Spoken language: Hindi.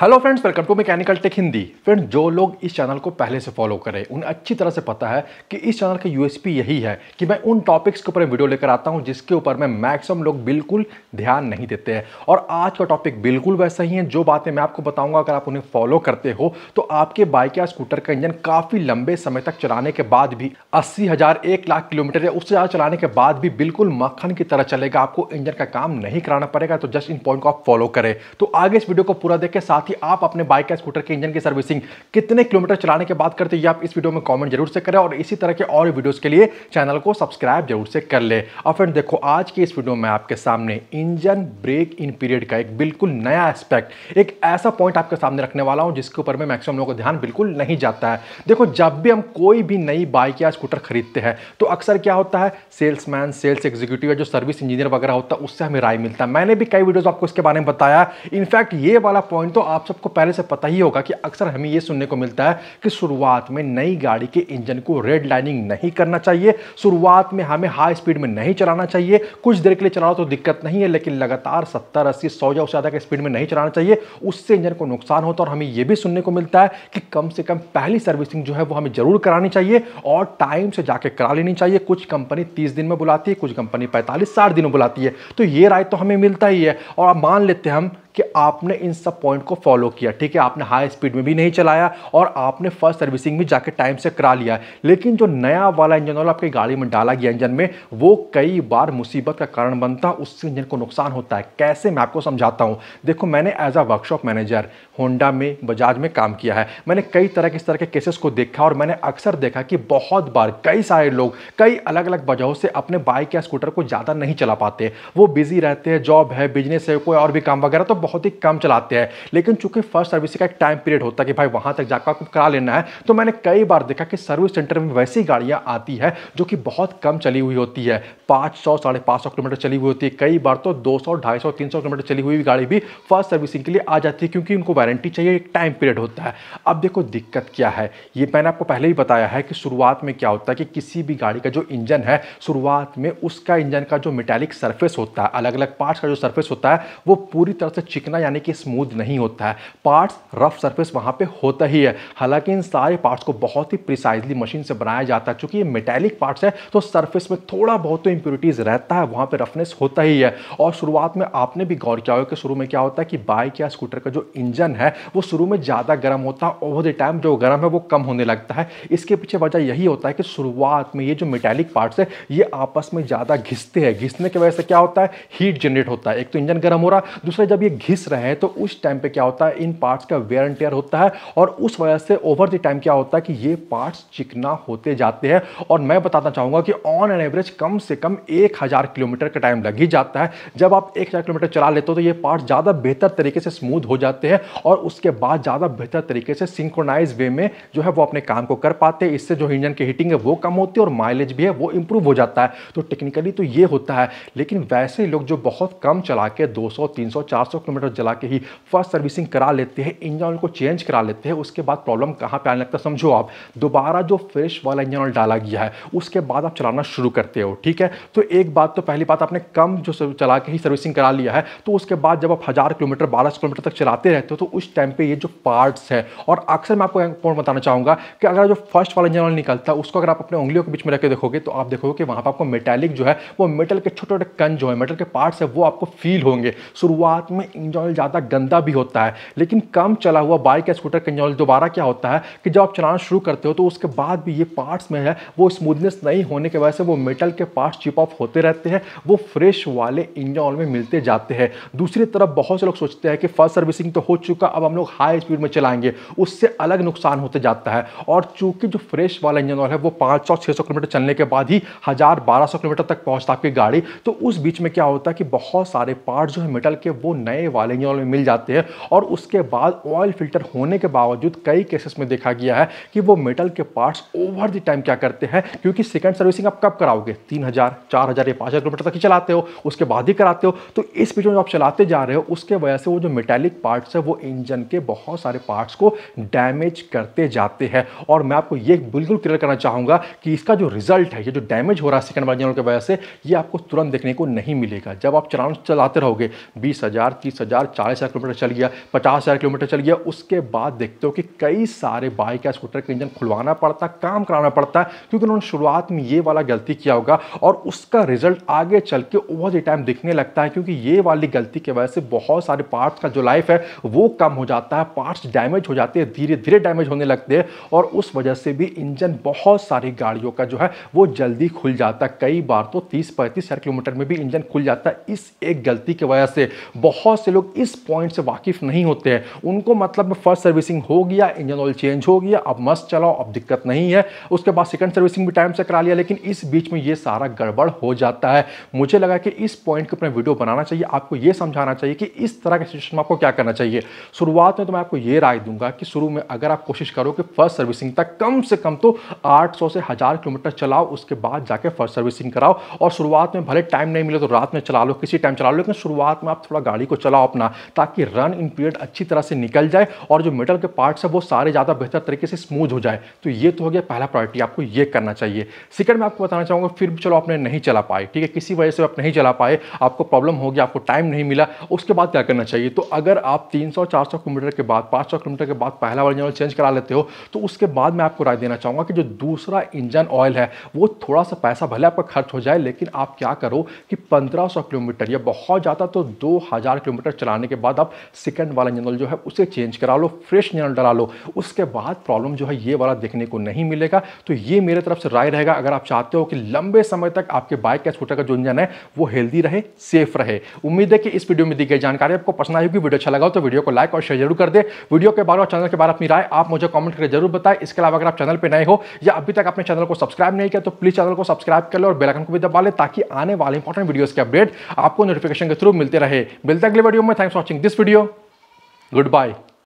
Hello friends welcome to mechanical tech Hindi friends जो लोग इस चैनल को पहले से फॉलो करें उन्हें अच्छी तरह से पता है कि इस चैनल का यूएसपी यही है कि मैं उन टॉपिक्स के ऊपर वीडियो लेकर आता हूं जिसके ऊपर मैं मैक्सिमम लोग बिल्कुल ध्यान नहीं देते हैं और आज का टॉपिक बिल्कुल वैसा ही है जो बातें मैं आपको बताऊँगा अगर आप उन्हें फॉलो करते हो तो आपके बाइक या स्कूटर का इंजन काफ़ी लंबे समय तक चलाने के बाद भी अस्सी हज़ार एक लाख किलोमीटर या उससे ज़्यादा चलाने के बाद भी बिल्कुल मक्खन की तरह चलेगा आपको इंजन का काम नहीं कराना पड़ेगा तो जस्ट इन पॉइंट को आप फॉलो करें तो आगे इस वीडियो को पूरा देख के साथ कि आप अपने बाइक का स्कूटर के इंजन की सर्विसिंग कितने किलोमीटर चलाने के बाद करते हैं आप इस वीडियो में कमेंट जरूर से करें और इसी तरह के और वीडियोस के लिए चैनल को सब्सक्राइब जरूर से कर ले और फ्रेंड देखो आज के इस वीडियो में आपके सामने इंजन ब्रेक इन पीरियड का एक बिल्कुल नया एस्पेक्ट एक ऐसा पॉइंट आपके सामने रखने वाला हूँ जिसके ऊपर में मैक्सिमम लोगों का ध्यान बिल्कुल नहीं जाता है देखो जब भी हम कोई भी नई बाइक या स्कूटर खरीदते हैं तो अक्सर क्या होता है सेल्स सेल्स एग्जीक्यूटिव जो सर्विस इंजीनियर वगैरह होता है उससे हमें राय मिलता है मैंने भी कई वीडियोस आपको इसके बारे में बताया इनफैक्ट ये वाला पॉइंट तो आप आप सबको पहले से पता ही होगा कि अक्सर हमें ये सुनने को मिलता है कि शुरुआत में नई गाड़ी के इंजन को रेड लाइनिंग नहीं करना चाहिए शुरुआत में हमें हाई स्पीड में नहीं चलाना चाहिए कुछ देर के लिए चलाओ तो दिक्कत नहीं है लेकिन लगातार सत्तर अस्सी सौ या उससे ज़्यादा की स्पीड में नहीं चलाना चाहिए उससे इंजन को नुकसान होता है और हमें यह भी सुनने को मिलता है कि कम से कम पहली सर्विसिंग जो है वो हमें जरूर करानी चाहिए और टाइम से जाके करा लेनी चाहिए कुछ कंपनी तीस दिन में बुलाती है कुछ कंपनी पैंतालीस साठ दिन में बुलाती है तो ये राय तो हमें मिलता ही है और अब मान लेते हैं हम कि आपने इन सब पॉइंट को फॉलो किया ठीक है आपने हाई स्पीड में भी नहीं चलाया और आपने फर्स्ट सर्विसिंग भी जाके टाइम से करा लिया लेकिन जो नया वाला इंजन ऑयल आपकी गाड़ी में डाला गया इंजन में वो कई बार मुसीबत का कारण बनता है उससे इंजन को नुकसान होता है कैसे मैं आपको समझाता हूँ देखो मैंने as a workshop manager Honda में बजाज में काम किया है मैंने कई तरह के इस तरह के केसेस को देखा और मैंने अक्सर देखा कि बहुत बार कई सारे लोग कई अलग अलग वजहों से अपने बाइक या स्कूटर को ज़्यादा नहीं चला पाते वो बिजी रहते हैं जॉब है बिजनेस है कोई और भी काम वगैरह तो बहुत ही कम चलाते हैं लेकिन चूंकि फर्स्ट सर्विस का एक टाइम पीरियड होता है कि भाई वहां तक जाकर आपको करा लेना है तो मैंने कई बार देखा कि सर्विस सेंटर में वैसी गाड़ियां आती है जो कि बहुत कम चली हुई होती है पाँच सौ साढ़े पाँच सौ किलोमीटर चली हुई होती है कई बार तो दो सौ ढाई सौ तीन सौ किलोमीटर चली हुई गाड़ी भी फर्स्ट सर्विसिंग के लिए आ जाती है क्योंकि उनको वारंटी चाहिए एक टाइम पीरियड होता है अब देखो दिक्कत क्या है ये मैंने आपको पहले ही बताया है कि शुरुआत में क्या होता है कि किसी भी गाड़ी का जो इंजन है शुरुआत में उसका इंजन का जो मेटेलिक सर्फेस होता है अलग अलग पार्ट्स का जो सर्फेस होता है वो पूरी तरह से चिकना यानी कि स्मूथ नहीं होता है पार्ट्स रफ सरफेस वहाँ पे होता ही है हालांकि इन सारे पार्ट्स को बहुत ही प्रिसाइजली मशीन से बनाया जाता है चूँकि ये मेटेलिक पार्ट्स है तो सर्फेस में थोड़ा बहुत तो इम्प्योरिटीज़ रहता है वहाँ पर रफनेस होता ही है और शुरुआत में आपने भी गौर किया होगा कि शुरू में क्या होता है कि बाइक या स्कूटर का जो इंजन है वो शुरू में ज़्यादा गर्म होता है ओवर द टाइम जो गर्म है वो कम होने लगता है इसके पीछे वजह यही होता है कि शुरुआत में ये जो मेटेलिक पार्ट्स है ये आपस में ज़्यादा घिसते हैं घिसने की वजह से क्या होता है हीट जनरेट होता है एक तो इंजन गर्म हो रहा दूसरा जब ये घिस रहे हैं तो उस टाइम पे क्या होता है इन पार्ट्स का वेयर एंड टेयर होता है और उस वजह से ओवर द टाइम क्या होता है कि ये पार्ट्स चिकना होते जाते हैं और मैं बताना चाहूँगा कि ऑन एन एवरेज कम से कम एक हज़ार किलोमीटर का टाइम लग ही जाता है जब आप एक हज़ार किलोमीटर चला लेते हो तो ये पार्ट्स ज़्यादा बेहतर तरीके से स्मूथ हो जाते हैं और उसके बाद ज़्यादा बेहतर तरीके से सिंक्रोनाइज वे में जो है वो अपने काम को कर पाते हैं इससे जो इंजन की हीटिंग है वो कम होती है और माइलेज भी है वो इंप्रूव हो जाता है तो टेक्निकली तो ये होता है लेकिन वैसे लोग जो बहुत कम चला के 200 300 400 किलोमीटर जला के ही फर्स्ट सर्विसिंग करा लेते हैं इंजन ऑयल को चेंज करा लेते हैं उसके बाद प्रॉब्लम कहाँ पर आने लगता समझो आप दोबारा जो फ्रेश वाला इंजन ऑयल डाला गया है उसके बाद आप चलाना शुरू करते हो ठीक है तो एक बात तो पहली बात आपने कम जो चला के ही सर्विसिंग करा लिया है तो उसके बाद जब आप हज़ार किलोमीटर बारह किलोमीटर तक चलाते रहते हो तो उस टाइम पर ये जो पार्ट्स है और अक्सर मैं आपको पॉइंट बताना चाहूँगा कि अगर जो फर्स्ट वाला इंजन ऑयल निकलता है उसको अगर आप अपने उंगलियों के बीच में रखे देखोगे तो आप देखोगे कि वहाँ पर आपको मेटेलिक जो है वो मेटल के छोटे छोटे कन जो है मेटल के पार्ट्स है वो आपको फील होंगे शुरुआत में ऑयल ज़्यादा गंदा भी होता है लेकिन कम चला हुआ बाइक या स्कूटर का ऑयल दोबारा क्या होता है कि जब आप चलाना शुरू करते हो तो उसके बाद भी ये पार्ट्स में है वो स्मूथनेस नहीं होने की वजह से वो मेटल के पार्ट्स चिप ऑफ होते रहते हैं वो फ्रेश वाले ऑयल में मिलते जाते हैं दूसरी तरफ बहुत से लोग सोचते हैं कि फर्स्ट सर्विसिंग तो हो चुका अब हम लोग हाई स्पीड में चलाएंगे उससे अलग नुकसान होते जाता है और चूंकि जो फ्रेश वाला इंजन ऑयल है वो 500 सौ किलोमीटर चलने के बाद ही हज़ार बारह किलोमीटर तक पहुंचता आपकी गाड़ी तो उस बीच में क्या होता है कि बहुत सारे पार्ट जो है मेटल के वो नए वाले ही ऑयल में मिल जाते हैं और उसके बाद ऑयल फिल्टर होने के बावजूद कई केसेस में देखा गया है कि वो मेटल के पार्ट्स ओवर द टाइम क्या करते हैं क्योंकि सेकेंड सर्विसिंग आप कब कराओगे तीन हज़ार चार हज़ार या पाँच हज़ार किलोमीटर तक ही चलाते हो उसके बाद ही कराते हो तो इस बीच में आप चलाते जा रहे हो उसके वजह से वो जो मेटेलिक पार्ट्स है वो इंजन के बहुत सारे पार्ट्स को डैमेज करते जाते हैं और मैं आपको ये बिल्कुल क्लियर करना चाहूँगा कि इसका जो रिजल्ट है ये जो डैमेज हो रहा है सेकंड वाले की वजह से ये आपको तुरंत देखने को नहीं मिलेगा जब आप चलाते रहोगे बीस हज़ार तीस हज़ार चालीस हज़ार किलोमीटर चल गया पचास हज़ार किलोमीटर चल गया उसके बाद देखते हो कि कई सारे बाइक या स्कूटर का इंजन खुलवाना पड़ता है काम कराना पड़ता है क्योंकि उन्होंने शुरुआत में ये वाला गलती किया होगा और उसका रिजल्ट आगे चल के ओवर टाइम दिखने लगता है क्योंकि ये वाली गलती की वजह से बहुत सारे पार्ट्स का जो लाइफ है वो कम हो जाता है पार्ट्स डैमेज हो जाते हैं धीरे धीरे डैमेज होने लगते हैं और उस वजह से भी इंजन बहुत सारी गाड़ियों का जो है वो जल्दी खुल जाता है कई बार तो तीस पैंतीस हजार किलोमीटर में भी इंजन खुल जाता है इस एक गलती की वजह से बहुत से से लोग इस पॉइंट से वाकिफ नहीं होते हैं उनको मतलब फर्स्ट सर्विसिंग हो गया इंजन ऑयल चेंज हो गया अब मस्त चलाओ अब दिक्कत नहीं है उसके बाद सेकंड सर्विसिंग भी टाइम से करा लिया लेकिन इस बीच में ये सारा गड़बड़ हो जाता है मुझे लगा कि इस पॉइंट के ऊपर वीडियो बनाना चाहिए आपको ये समझाना चाहिए कि इस तरह के सिचुएशन में आपको क्या करना चाहिए शुरुआत में तो मैं आपको ये राय दूंगा कि शुरू में अगर आप कोशिश करो कि फर्स्ट सर्विसिंग तक कम से कम तो आठ से हज़ार किलोमीटर चलाओ उसके बाद जाके फर्स्ट सर्विसिंग कराओ और शुरुआत में भले टाइम नहीं मिले तो रात में चला लो किसी टाइम चला लो लेकिन शुरुआत में आप थोड़ा गाड़ी को चलाओ ड्रॉप अपना ताकि रन इन पीरियड अच्छी तरह से निकल जाए और जो मेटल के पार्ट्स है वो सारे ज़्यादा बेहतर तरीके से स्मूथ हो जाए तो ये तो हो गया पहला प्रायोरिटी आपको ये करना चाहिए सेकंड मैं आपको बताना चाहूँगा फिर भी चलो आपने नहीं चला पाए ठीक है किसी वजह से आप नहीं चला पाए आपको प्रॉब्लम हो गया आपको टाइम नहीं मिला उसके बाद क्या करना चाहिए तो अगर आप तीन सौ किलोमीटर के बाद पाँच किलोमीटर के बाद पहला वाला इंजन चेंज करा लेते हो तो उसके बाद मैं आपको राय देना चाहूँगा कि जो दूसरा इंजन ऑयल है वो थोड़ा सा पैसा भले आपका खर्च हो जाए लेकिन आप क्या करो कि पंद्रह किलोमीटर या बहुत ज़्यादा तो दो किलोमीटर कंप्यूटर चलाने के बाद आप सेकेंड वाला जनरल जो है उसे चेंज करा लो फ्रेश जनरल डला लो उसके बाद प्रॉब्लम जो है ये वाला देखने को नहीं मिलेगा तो ये मेरे तरफ से राय रहेगा अगर आप चाहते हो कि लंबे समय तक आपके बाइक या स्कूटर का जो इंजन है वो हेल्दी रहे सेफ रहे उम्मीद है कि इस वीडियो में दी गई जानकारी आपको पसंद आई होगी वीडियो अच्छा लगा तो वीडियो को लाइक और शेयर जरूर कर दे वीडियो के बारे और चैनल के बारे अपनी राय आप मुझे कमेंट करके जरूर बताएं इसके अलावा अगर आप चैनल पर नए हो या अभी तक अपने चैनल को सब्सक्राइब नहीं किया तो प्लीज चैनल को सब्सक्राइब कर लो और बेलाइकन को भी दबा लें ताकि आने वाले इंपॉर्टेंट वीडियोज़ के अपडेट आपको नोटिफिकेशन के थ्रू मिलते रहे मिलते अगले video Thanks for watching this video. Goodbye.